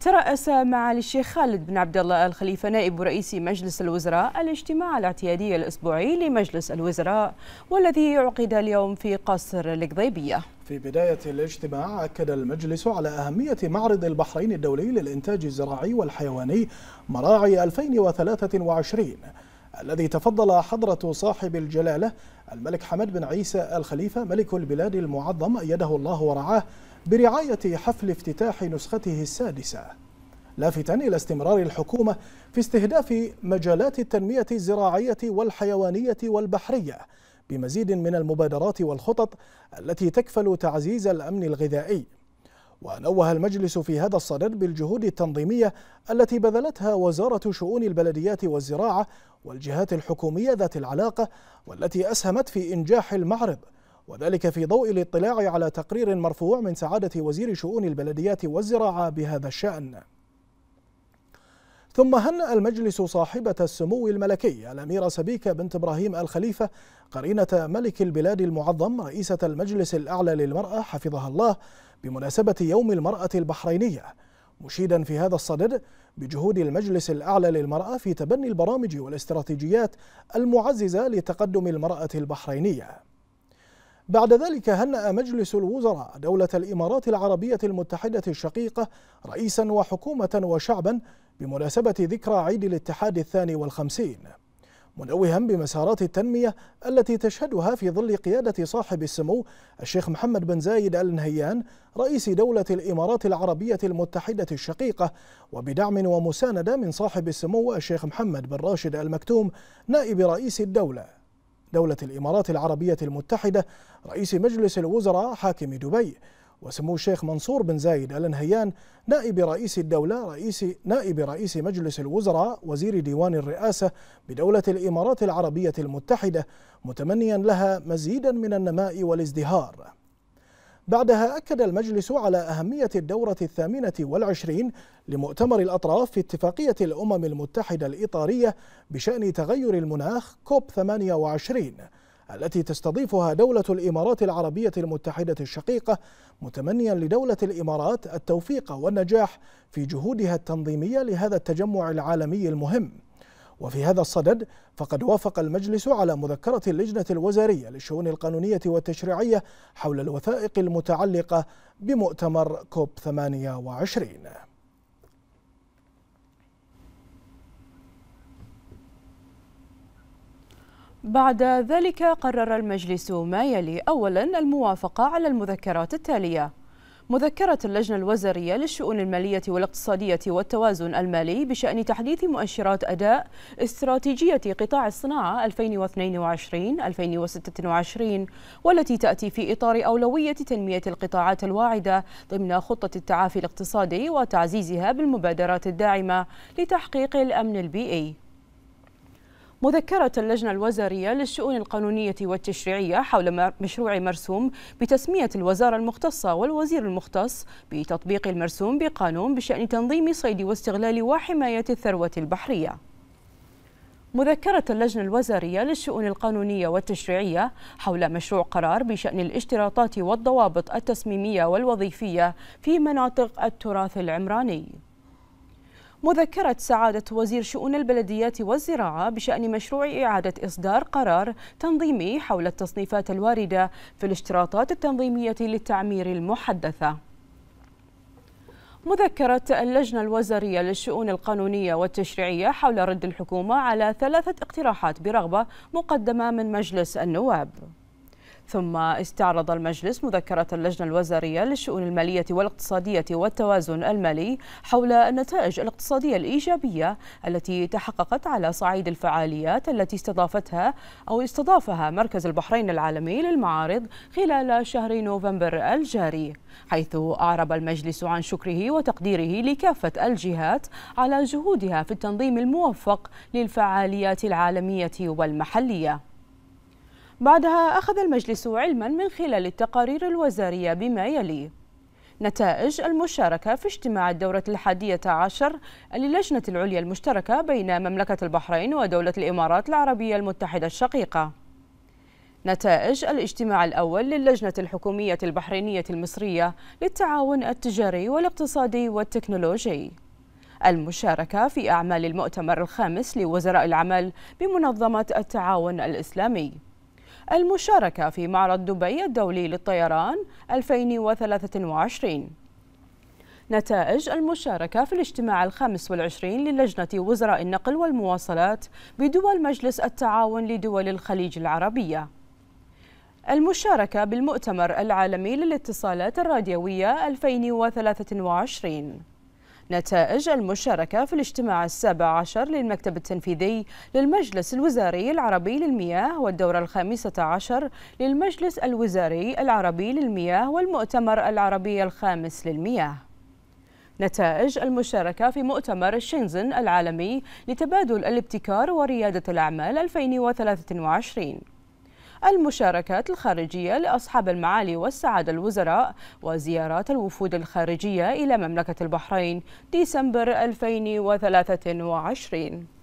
ترأس معالي الشيخ خالد بن عبد الله الخليفة نائب رئيس مجلس الوزراء الاجتماع الاعتيادي الأسبوعي لمجلس الوزراء والذي عقد اليوم في قصر القضيبية في بداية الاجتماع أكد المجلس على أهمية معرض البحرين الدولي للإنتاج الزراعي والحيواني مراعي 2023 الذي تفضل حضرة صاحب الجلالة الملك حمد بن عيسى الخليفة ملك البلاد المعظم أيده الله ورعاه برعاية حفل افتتاح نسخته السادسة لافتا إلى استمرار الحكومة في استهداف مجالات التنمية الزراعية والحيوانية والبحرية بمزيد من المبادرات والخطط التي تكفل تعزيز الأمن الغذائي ونوه المجلس في هذا الصدد بالجهود التنظيمية التي بذلتها وزارة شؤون البلديات والزراعة والجهات الحكومية ذات العلاقة والتي أسهمت في إنجاح المعرض وذلك في ضوء الاطلاع على تقرير مرفوع من سعادة وزير شؤون البلديات والزراعة بهذا الشأن ثم هنأ المجلس صاحبة السمو الملكي الأميرة سبيكة بنت إبراهيم الخليفة قرينة ملك البلاد المعظم رئيسة المجلس الأعلى للمرأة حفظها الله بمناسبة يوم المرأة البحرينية مشيدا في هذا الصدد بجهود المجلس الأعلى للمرأة في تبني البرامج والاستراتيجيات المعززة لتقدم المرأة البحرينية بعد ذلك هنأ مجلس الوزراء دولة الإمارات العربية المتحدة الشقيقة رئيسا وحكومة وشعبا بمناسبة ذكرى عيد الاتحاد الثاني والخمسين منوها بمسارات التنمية التي تشهدها في ظل قيادة صاحب السمو الشيخ محمد بن زايد آل نهيان رئيس دولة الإمارات العربية المتحدة الشقيقة وبدعم ومساندة من صاحب السمو الشيخ محمد بن راشد المكتوم نائب رئيس الدولة دولة الإمارات العربية المتحدة رئيس مجلس الوزراء حاكم دبي وسمو الشيخ منصور بن زايد آل نهيان نائب رئيس الدولة رئيس نائب رئيس مجلس الوزراء وزير ديوان الرئاسة بدولة الإمارات العربية المتحدة متمنيا لها مزيدا من النماء والازدهار بعدها أكد المجلس على أهمية الدورة الثامنة والعشرين لمؤتمر الأطراف في اتفاقية الأمم المتحدة الإطارية بشأن تغير المناخ كوب 28 التي تستضيفها دولة الإمارات العربية المتحدة الشقيقة متمنيا لدولة الإمارات التوفيق والنجاح في جهودها التنظيمية لهذا التجمع العالمي المهم وفي هذا الصدد فقد وافق المجلس على مذكرة اللجنة الوزارية للشؤون القانونية والتشريعية حول الوثائق المتعلقة بمؤتمر كوب 28 بعد ذلك قرر المجلس ما يلي أولا الموافقة على المذكرات التالية مذكرة اللجنة الوزارية للشؤون المالية والاقتصادية والتوازن المالي بشأن تحديث مؤشرات أداء استراتيجية قطاع الصناعة 2022-2026 والتي تأتي في إطار أولوية تنمية القطاعات الواعدة ضمن خطة التعافي الاقتصادي وتعزيزها بالمبادرات الداعمة لتحقيق الأمن البيئي مذكرة اللجنة الوزارية للشؤون القانونية والتشريعية حول مشروع مرسوم بتسمية الوزارة المختصة والوزير المختص بتطبيق المرسوم بقانون بشأن تنظيم صيد واستغلال وحماية الثروة البحرية مذكرة اللجنة الوزارية للشؤون القانونية والتشريعية حول مشروع قرار بشأن الاشتراطات والضوابط التصميمية والوظيفية في مناطق التراث العمراني مذكرة سعادة وزير شؤون البلديات والزراعة بشأن مشروع إعادة إصدار قرار تنظيمي حول التصنيفات الواردة في الاشتراطات التنظيمية للتعمير المحدثة مذكرة اللجنة الوزارية للشؤون القانونية والتشريعية حول رد الحكومة على ثلاثة اقتراحات برغبة مقدمة من مجلس النواب ثم استعرض المجلس مذكرة اللجنة الوزارية للشؤون المالية والاقتصادية والتوازن المالي حول النتائج الاقتصادية الإيجابية التي تحققت على صعيد الفعاليات التي استضافتها أو استضافها مركز البحرين العالمي للمعارض خلال شهر نوفمبر الجاري حيث أعرب المجلس عن شكره وتقديره لكافة الجهات على جهودها في التنظيم الموفق للفعاليات العالمية والمحلية بعدها أخذ المجلس علما من خلال التقارير الوزارية بما يلي نتائج المشاركة في اجتماع الدورة الحادية عشر للجنة العليا المشتركة بين مملكة البحرين ودولة الإمارات العربية المتحدة الشقيقة نتائج الاجتماع الأول للجنة الحكومية البحرينية المصرية للتعاون التجاري والاقتصادي والتكنولوجي المشاركة في أعمال المؤتمر الخامس لوزراء العمل بمنظمة التعاون الإسلامي المشاركة في معرض دبي الدولي للطيران 2023 نتائج المشاركة في الاجتماع الخامس والعشرين للجنة وزراء النقل والمواصلات بدول مجلس التعاون لدول الخليج العربية المشاركة بالمؤتمر العالمي للاتصالات الراديوية 2023 نتائج المشاركة في الاجتماع السابع عشر للمكتب التنفيذي للمجلس الوزاري العربي للمياه والدورة الخامسة عشر للمجلس الوزاري العربي للمياه والمؤتمر العربي الخامس للمياه نتائج المشاركة في مؤتمر شينزن العالمي لتبادل الابتكار وريادة الأعمال 2023 المشاركات الخارجية لأصحاب المعالي والسعادة الوزراء وزيارات الوفود الخارجية إلى مملكة البحرين ديسمبر 2023